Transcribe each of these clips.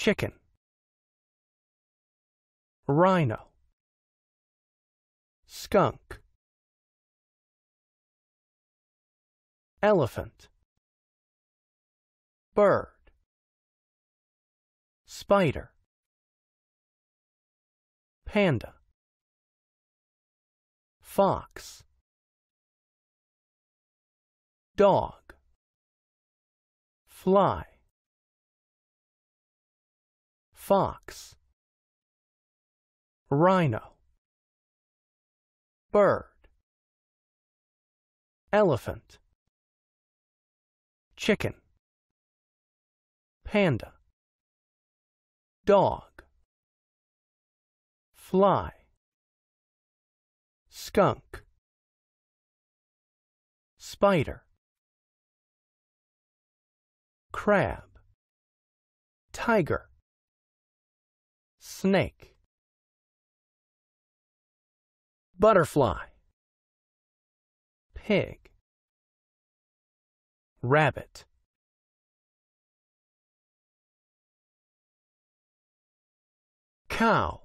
chicken, rhino, skunk, elephant, bird, spider, panda, fox, dog, fly, fox, rhino, bird, elephant, chicken, panda, dog, fly, skunk, spider, crab, tiger, snake butterfly pig rabbit cow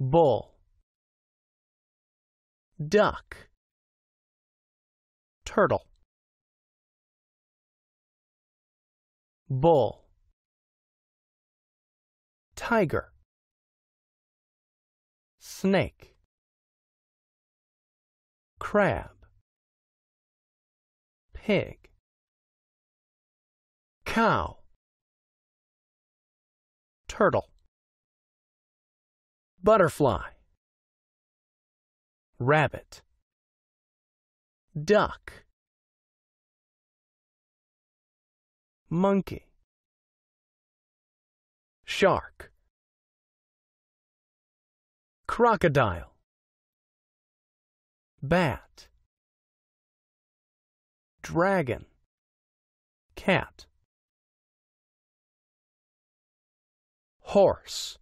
bull duck turtle bull tiger snake crab pig cow turtle butterfly rabbit duck monkey shark crocodile, bat, dragon, cat, horse,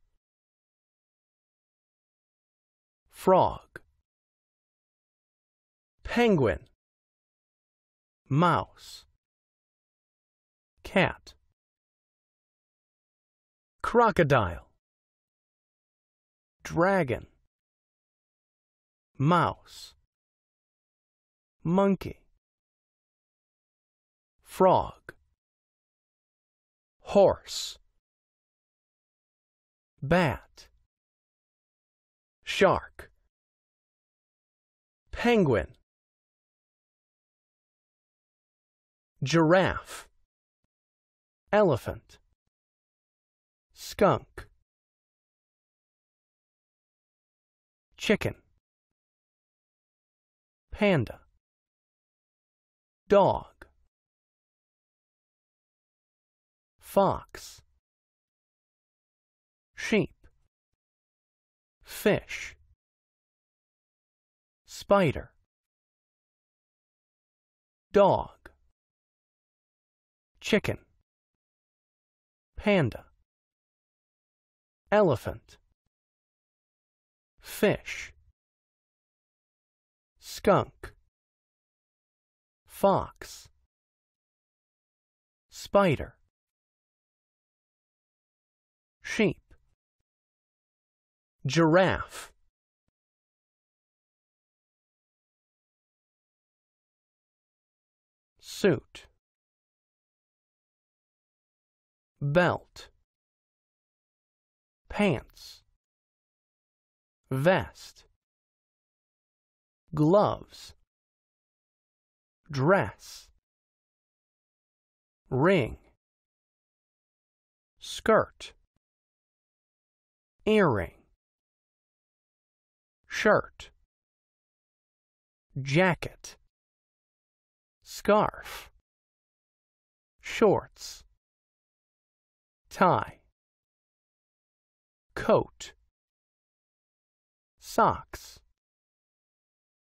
frog, penguin, mouse, cat, crocodile, dragon, mouse, monkey, frog, horse, bat, shark, penguin, giraffe, elephant, skunk. chicken, panda, dog, fox, sheep, fish, spider, dog, chicken, panda, elephant, fish, skunk, fox, spider, sheep, giraffe, suit, belt, pants, vest, gloves, dress, ring, skirt, earring, shirt, jacket, scarf, shorts, tie, coat, socks,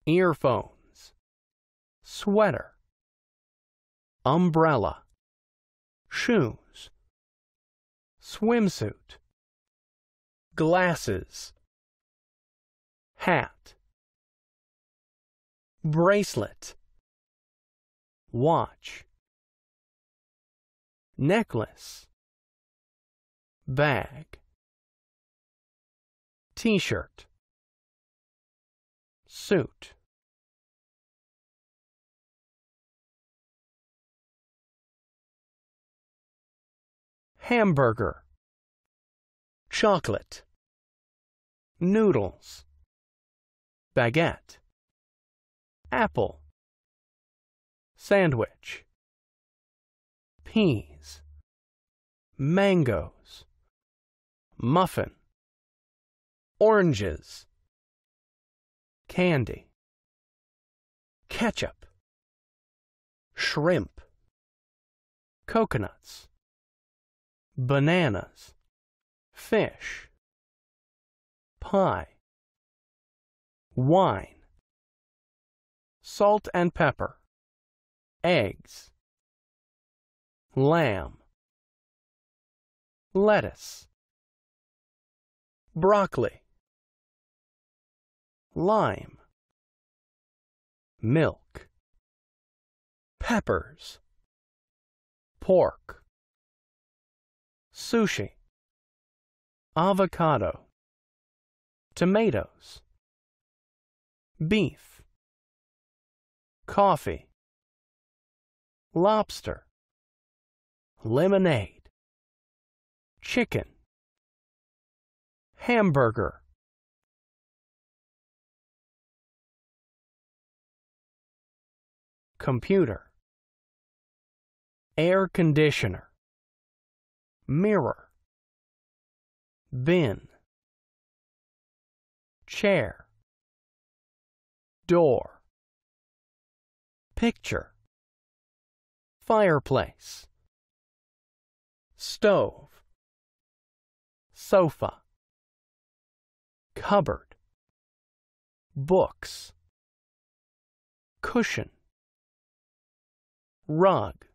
earphones, sweater, umbrella, shoes, swimsuit, glasses, hat, bracelet, watch, necklace, bag, t-shirt suit hamburger chocolate noodles baguette apple sandwich peas mangoes muffin oranges candy, ketchup, shrimp, coconuts, bananas, fish, pie, wine, salt and pepper, eggs, lamb, lettuce, broccoli, lime, milk, peppers, pork, sushi, avocado, tomatoes, beef, coffee, lobster, lemonade, chicken, hamburger, computer, air conditioner, mirror, bin, chair, door, picture, fireplace, stove, sofa, cupboard, books, cushion, rug,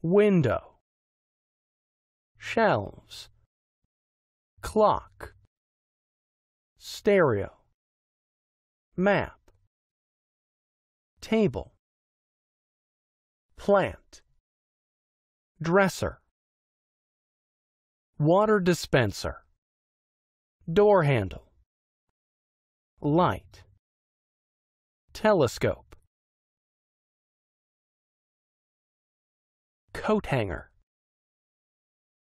window, shelves, clock, stereo, map, table, plant, dresser, water dispenser, door handle, light, telescope, coat hanger,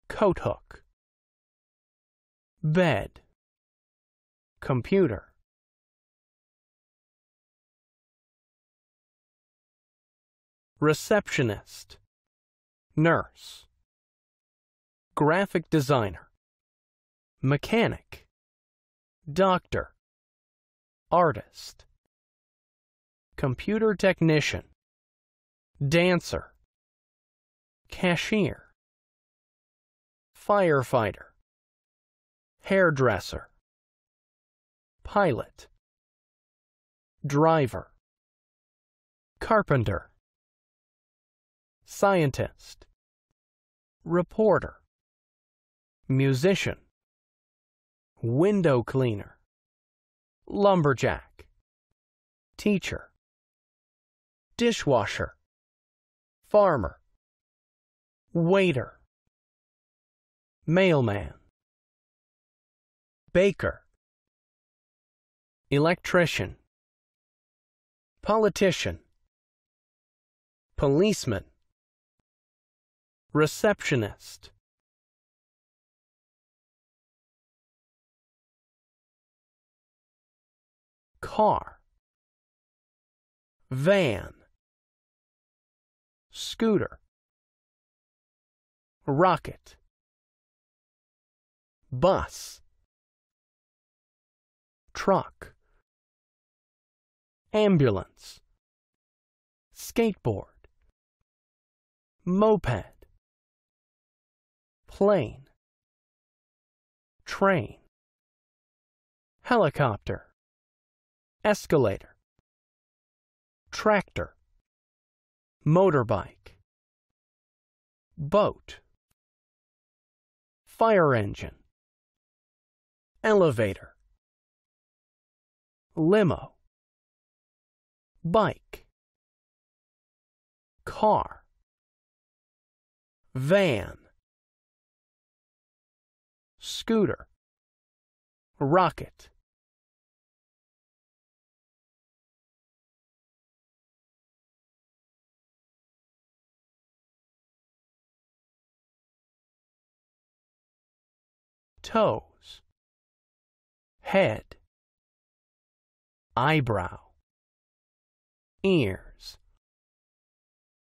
coat hook, bed, computer. Receptionist, nurse, graphic designer, mechanic, doctor, artist, computer technician, dancer, cashier, firefighter, hairdresser, pilot, driver, carpenter, scientist, reporter, musician, window cleaner, lumberjack, teacher, dishwasher, farmer, waiter, mailman, baker, electrician, politician, policeman, receptionist. Car, van, scooter, rocket bus truck ambulance skateboard moped plane train helicopter escalator tractor motorbike boat fire engine, elevator, limo, bike, car, van, scooter, rocket. toes, head, eyebrow, ears,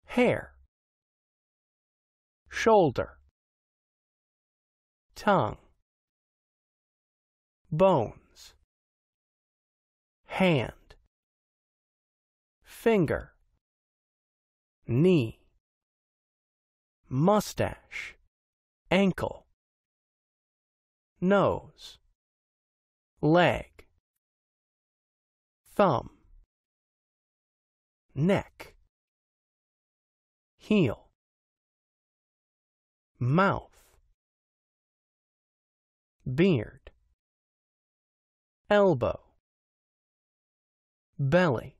hair, shoulder, tongue, bones, hand, finger, knee, mustache, ankle, nose, leg, thumb, neck, heel, mouth, beard, elbow, belly,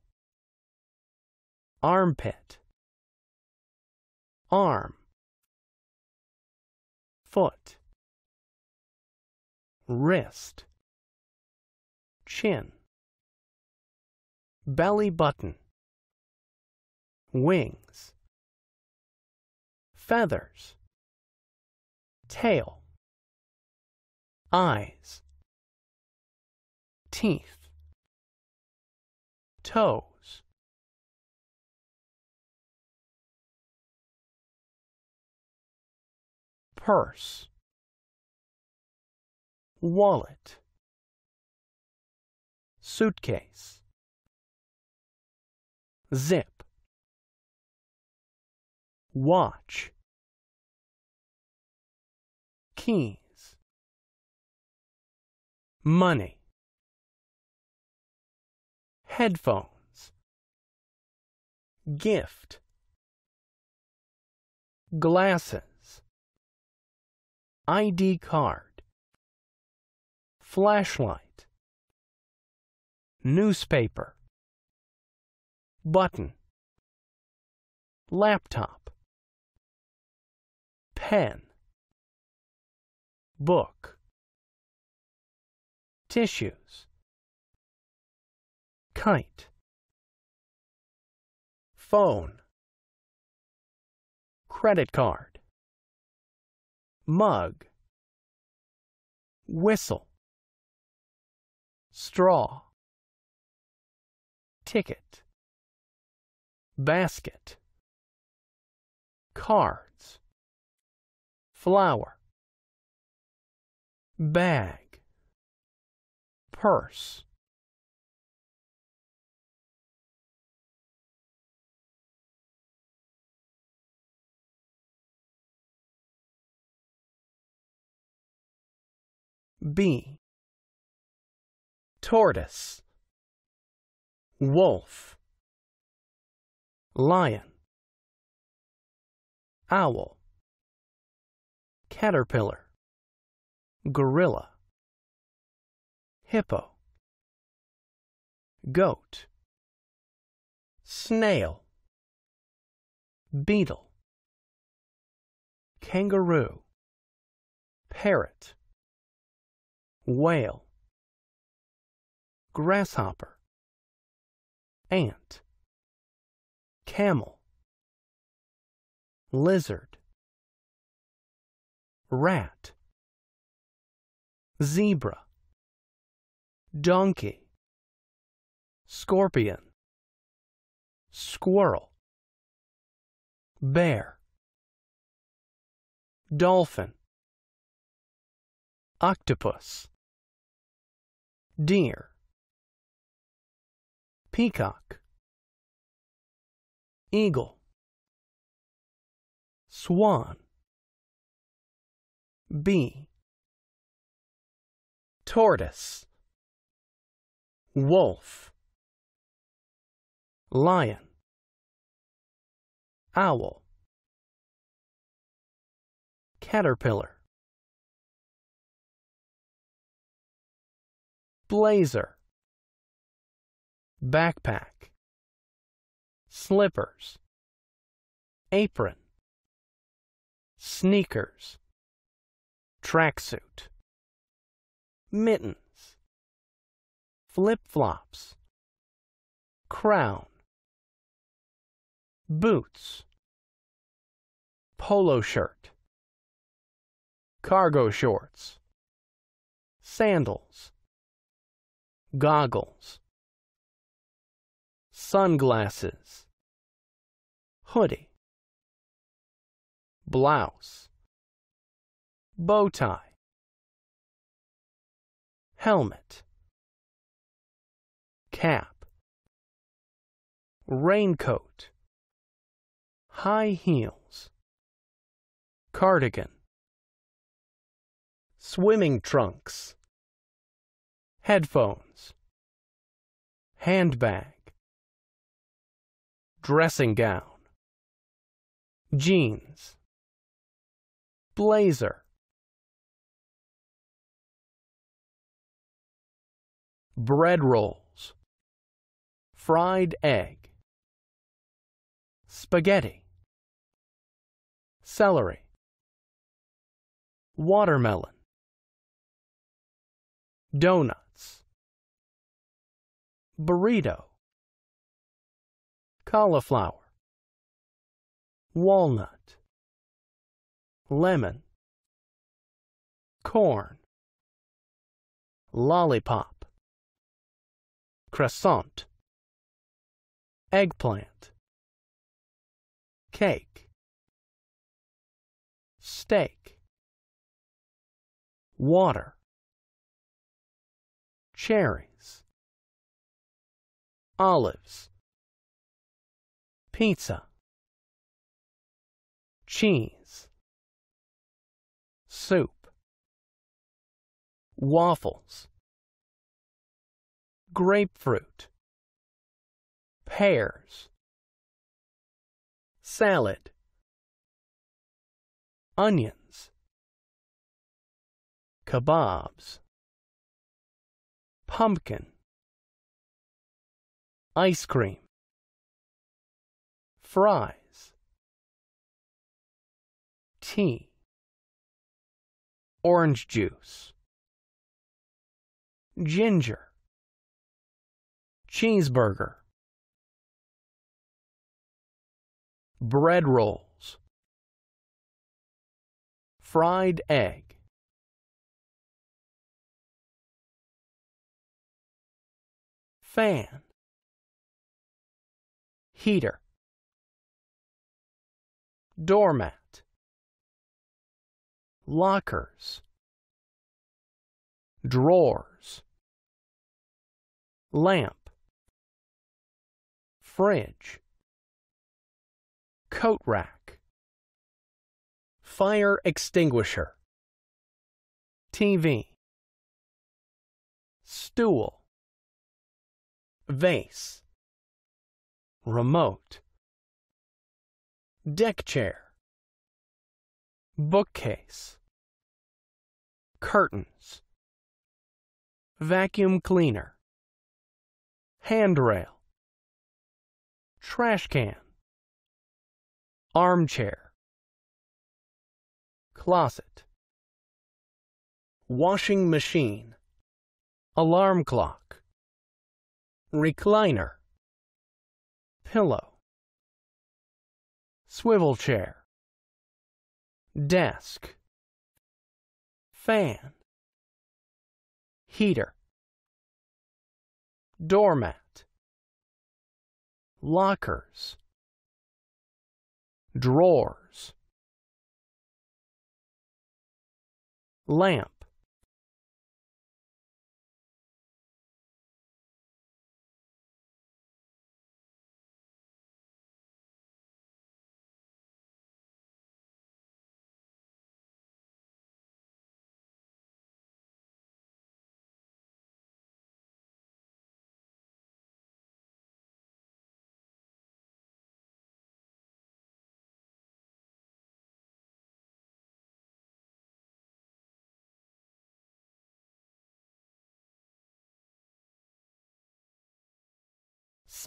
armpit, arm, foot wrist, chin, belly button, wings, feathers, tail, eyes, teeth, toes. Purse wallet suitcase zip watch keys money headphones gift glasses ID card flashlight, newspaper, button, laptop, pen, book, tissues, kite, phone, credit card, mug, whistle, straw, ticket, basket, cards, flower, bag, purse. B tortoise, wolf, lion, owl, caterpillar, gorilla, hippo, goat, snail, beetle, kangaroo, parrot, whale, grasshopper, ant, camel, lizard, rat, zebra, donkey, scorpion, squirrel, bear, dolphin, octopus, deer, peacock, eagle, swan, bee, tortoise, wolf, lion, owl, caterpillar, blazer, backpack, slippers, apron, sneakers, tracksuit, mittens, flip flops, crown, boots, polo shirt, cargo shorts, sandals, goggles sunglasses, hoodie, blouse, bow tie, helmet, cap, raincoat, high heels, cardigan, swimming trunks, headphones, handbag dressing gown, jeans, blazer, bread rolls, fried egg, spaghetti, celery, watermelon, donuts, burrito, cauliflower, walnut, lemon, corn, lollipop, croissant, eggplant, cake, steak, water, cherries, olives pizza, cheese, soup, waffles, grapefruit, pears, salad, onions, kebabs, pumpkin, ice cream fries. Tea. Orange juice. Ginger. Cheeseburger. Bread rolls. Fried egg. fan heater doormat, lockers, drawers, lamp, fridge, coat rack, fire extinguisher, TV, stool, vase, remote, deck chair, bookcase, curtains, vacuum cleaner, handrail, trash can, armchair, closet, washing machine, alarm clock, recliner, pillow swivel chair, desk, fan, heater, doormat, lockers, drawers, lamp,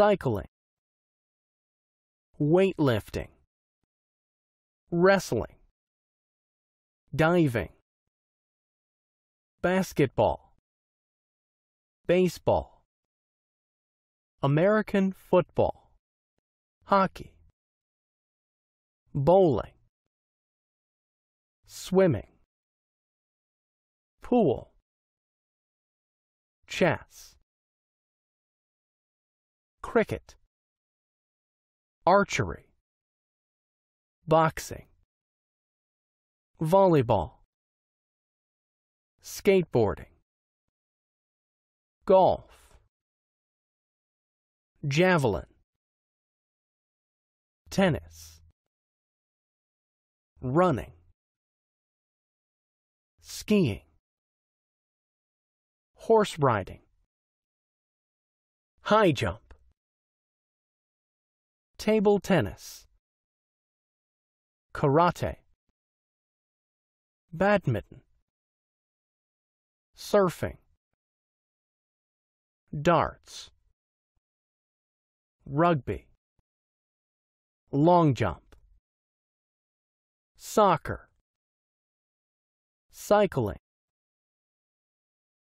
cycling, weightlifting, wrestling, diving, basketball, baseball, American football, hockey, bowling, swimming, pool, chess, cricket, archery, boxing, volleyball, skateboarding, golf, javelin, tennis, running, skiing, horse riding, high jump. Table tennis. Karate. Badminton. Surfing. Darts. Rugby. Long jump. Soccer. Cycling.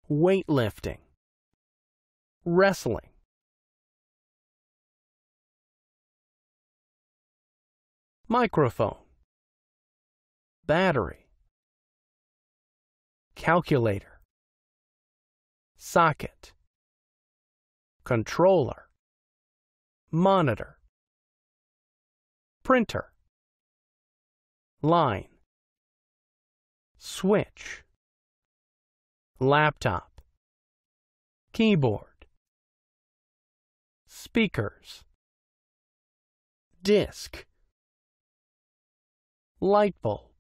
Weightlifting. Wrestling. microphone, battery, calculator, socket, controller, monitor, printer, line, switch, laptop, keyboard, speakers, disk, light bulb,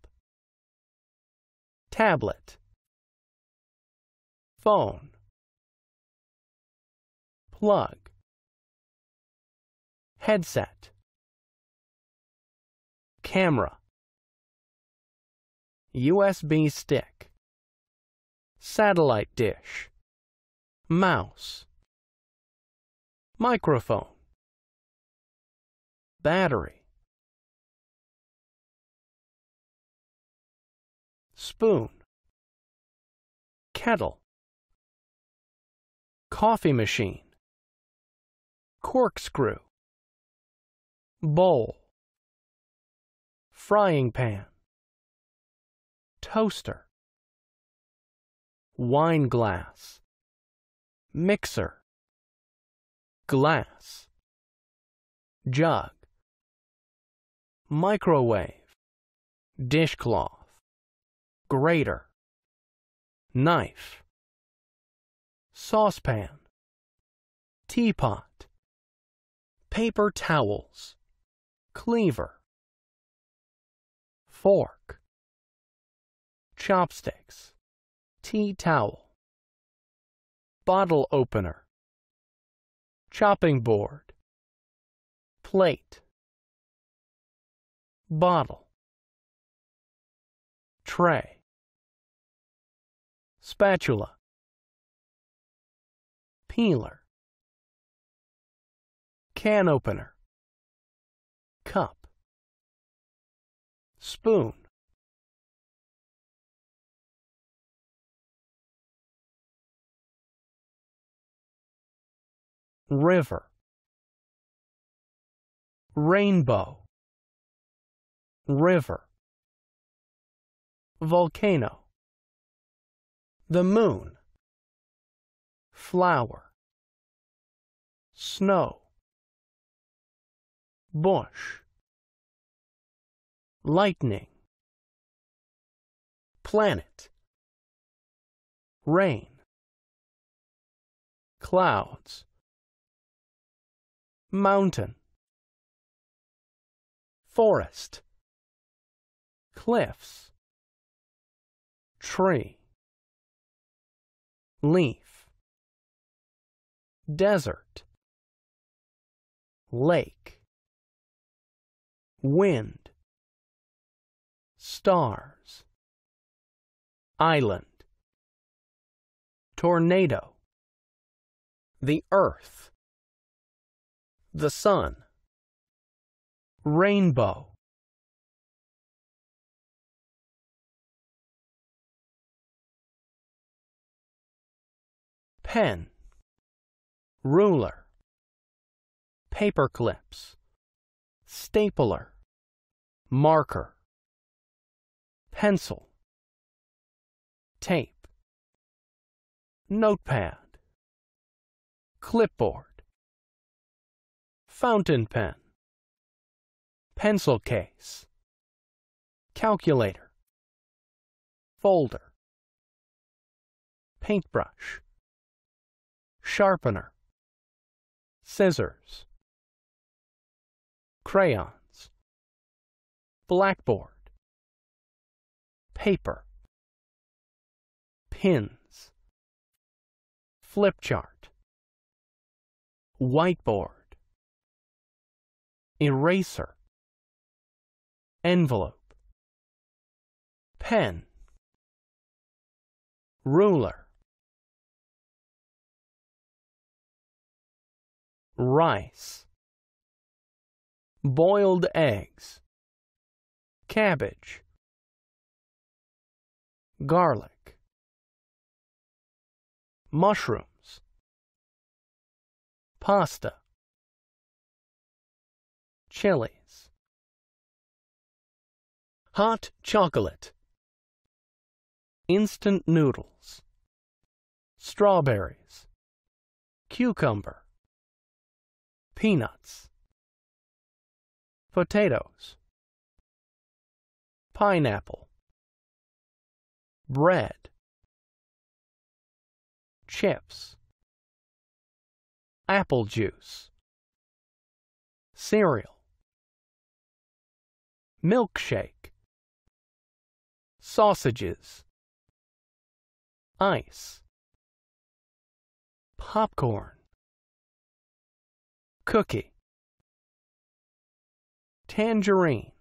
tablet, phone, plug, headset, camera, USB stick, satellite dish, mouse, microphone, battery, spoon, kettle, coffee machine, corkscrew, bowl, frying pan, toaster, wine glass, mixer, glass, jug, microwave, dishcloth grater, knife, saucepan, teapot, paper towels, cleaver, fork, chopsticks, tea towel, bottle opener, chopping board, plate, bottle, tray spatula, peeler, can opener, cup, spoon. River, rainbow, river, volcano the moon, flower, snow, bush, lightning, planet, rain, clouds, mountain, forest, cliffs, tree leaf, desert, lake, wind, stars, island, tornado, the earth, the sun, rainbow, pen, ruler, paper clips, stapler, marker, pencil, tape, notepad, clipboard, fountain pen, pencil case, calculator, folder, paintbrush, sharpener, scissors, crayons, blackboard, paper, pins, flip chart, whiteboard, eraser, envelope, pen, ruler, rice, boiled eggs, cabbage, garlic, mushrooms, pasta, chilies, hot chocolate, instant noodles, strawberries, cucumber, peanuts, potatoes, pineapple, bread, chips, apple juice, cereal, milkshake, sausages, ice, popcorn, cookie, tangerine,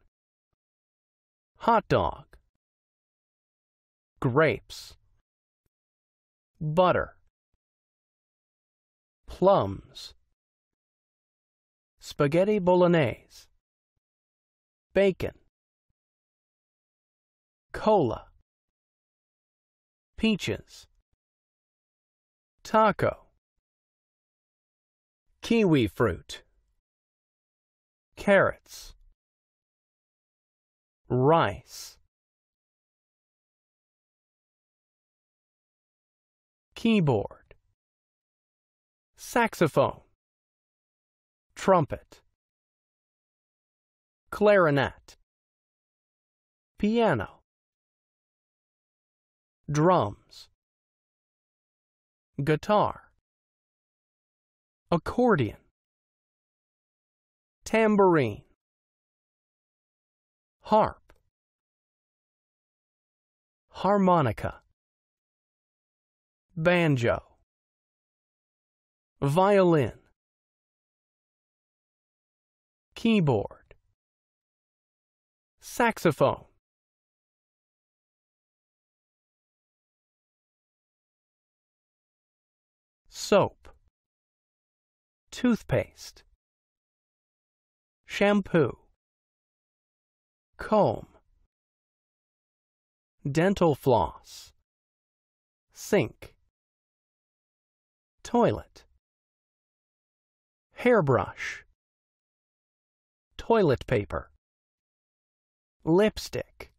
hot dog, grapes, butter, plums, spaghetti bolognese, bacon, cola, peaches, taco, kiwi fruit, carrots, rice, keyboard, saxophone, trumpet, clarinet, piano, drums, guitar, accordion, tambourine, harp, harmonica, banjo, violin, keyboard, saxophone. Soap toothpaste, shampoo, comb, dental floss, sink, toilet, hairbrush, toilet paper, lipstick,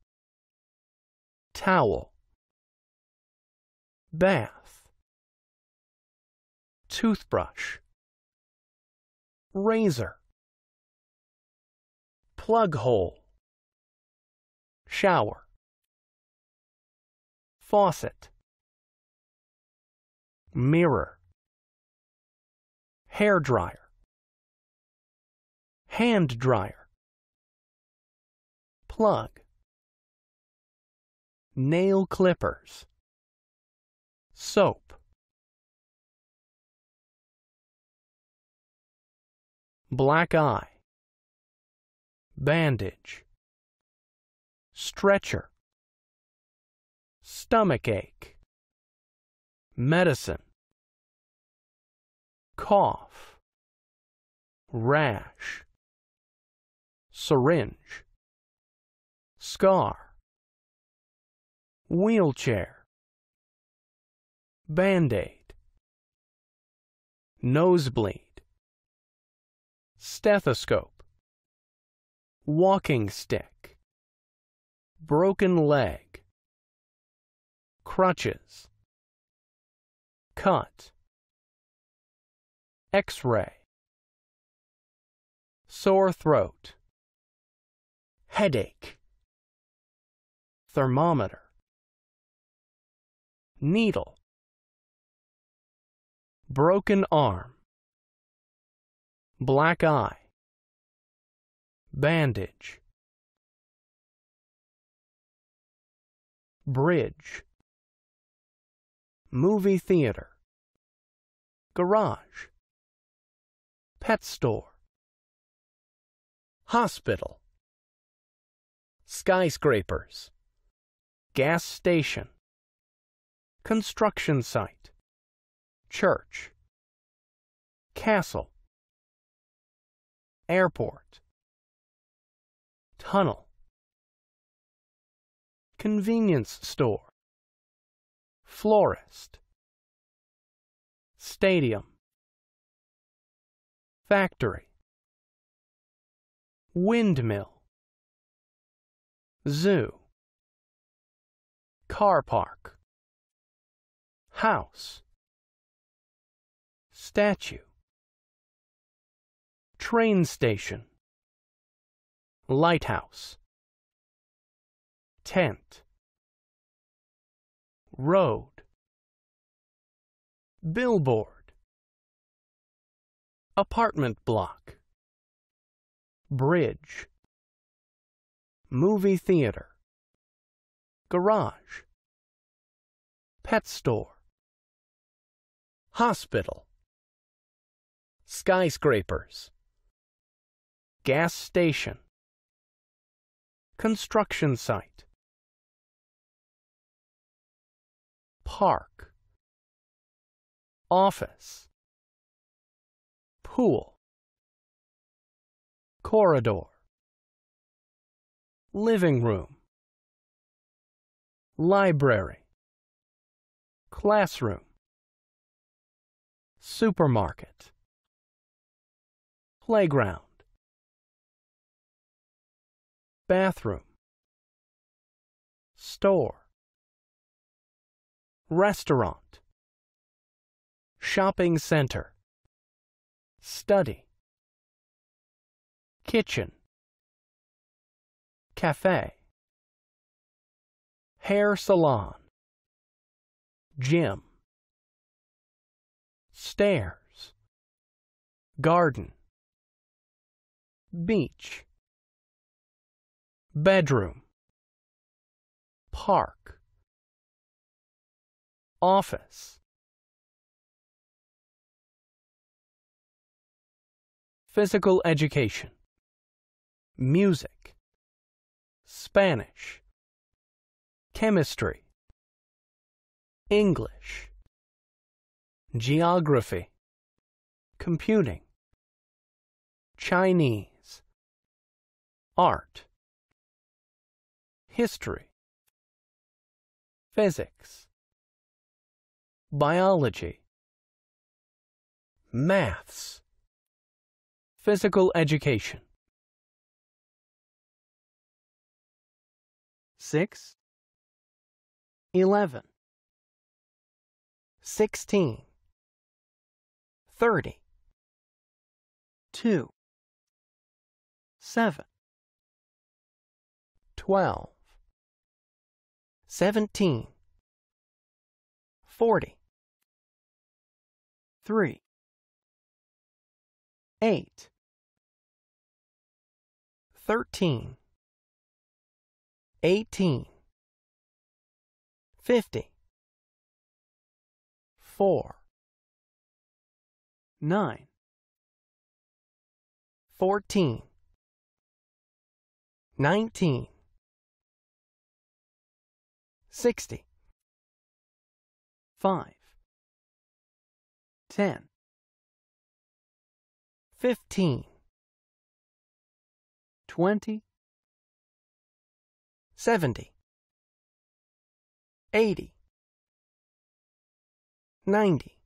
towel, bath, toothbrush razor plug hole shower faucet mirror hair dryer hand dryer plug nail clippers soap black eye, bandage, stretcher, stomach ache, medicine, cough, rash, syringe, scar, wheelchair, band-aid, nosebleed, stethoscope, walking stick, broken leg, crutches, cut, x-ray, sore throat, headache, thermometer, needle, broken arm, black eye, bandage, bridge, movie theater, garage, pet store, hospital, skyscrapers, gas station, construction site, church, castle, airport, tunnel, convenience store, florist, stadium, factory, windmill, zoo, car park, house, statue, Train station. Lighthouse. Tent. Road. Billboard. Apartment block. Bridge. Movie theater. Garage. Pet store. Hospital. Skyscrapers. Gas station. Construction site. Park. Office. Pool. Corridor. Living room. Library. Classroom. Supermarket. Playground bathroom, store, restaurant, shopping center, study, kitchen, cafe, hair salon, gym, stairs, garden, beach bedroom, park, office, physical education, music, Spanish, chemistry, English, geography, computing, Chinese, art history, physics, biology, maths, physical education. 6 11 16 30 2 7 12 seventeen, forty, three, eight, thirteen, eighteen, fifty, four, nine, fourteen, nineteen. 60, 5, 10, 15, 20, 70, 80, 90,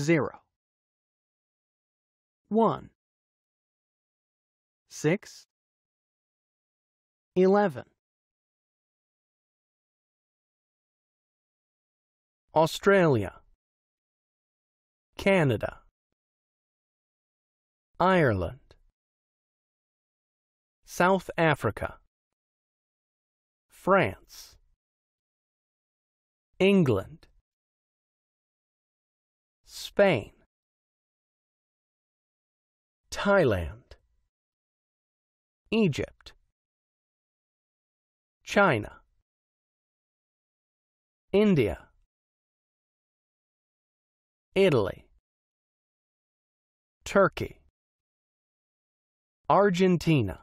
0, 1, 6, 11, Australia, Canada, Ireland, South Africa, France, England, Spain, Thailand, Egypt, China, India, Italy, Turkey, Argentina,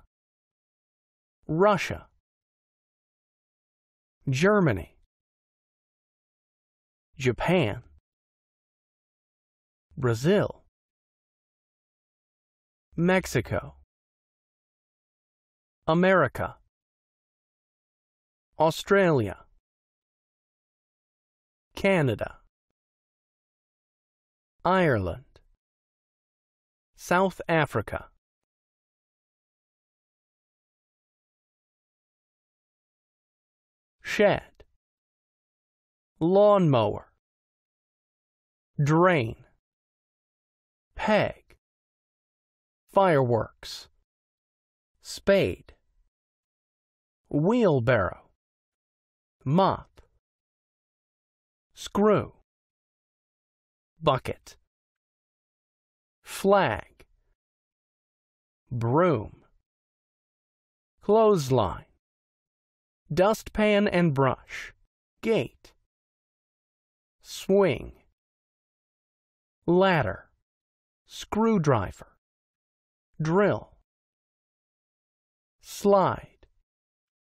Russia, Germany, Japan, Brazil, Mexico, America, Australia, Canada. Ireland, South Africa. Shed, lawnmower, drain, peg, fireworks, spade, wheelbarrow, mop, screw bucket, flag, broom, clothesline, dustpan and brush, gate, swing, ladder, screwdriver, drill, slide,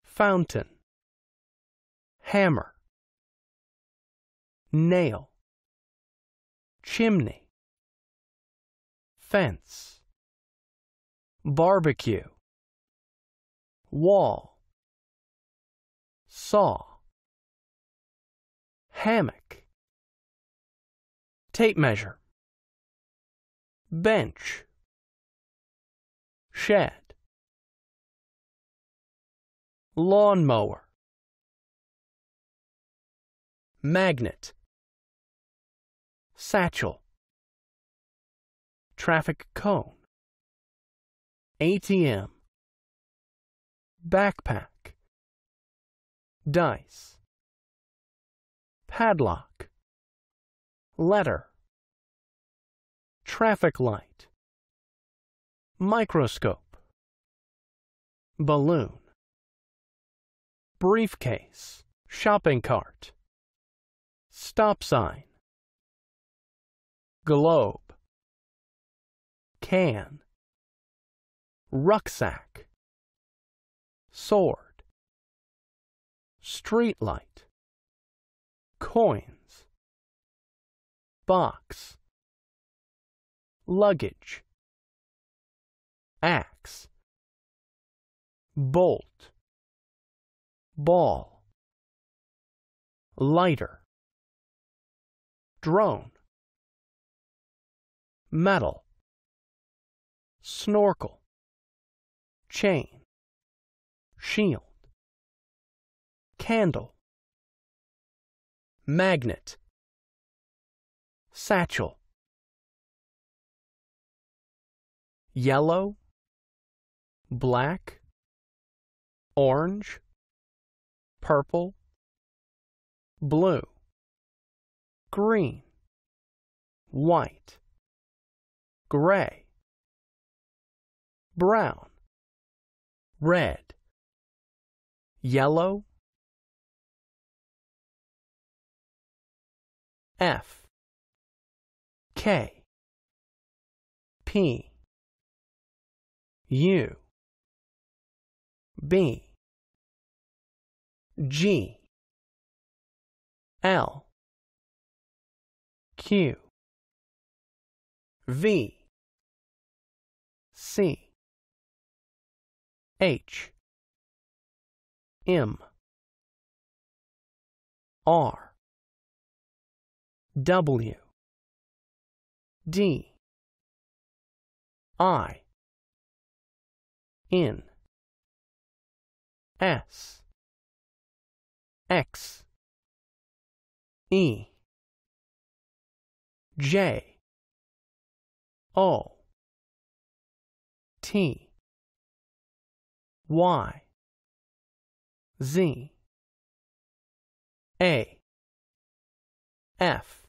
fountain, hammer, nail, chimney, fence, barbecue, wall, saw, hammock, tape measure, bench, shed, lawnmower, magnet, Satchel. Traffic cone. ATM. Backpack. Dice. Padlock. Letter. Traffic light. Microscope. Balloon. Briefcase. Shopping cart. Stop sign globe, can, rucksack, sword, streetlight, coins, box, luggage, axe, bolt, ball, lighter, drone, metal, snorkel, chain, shield, candle, magnet, satchel, yellow, black, orange, purple, blue, green, white gray, brown, red, yellow, F, K, P, U, B, G, L, Q, V C H M R W D I N S X E J O T Y Z A F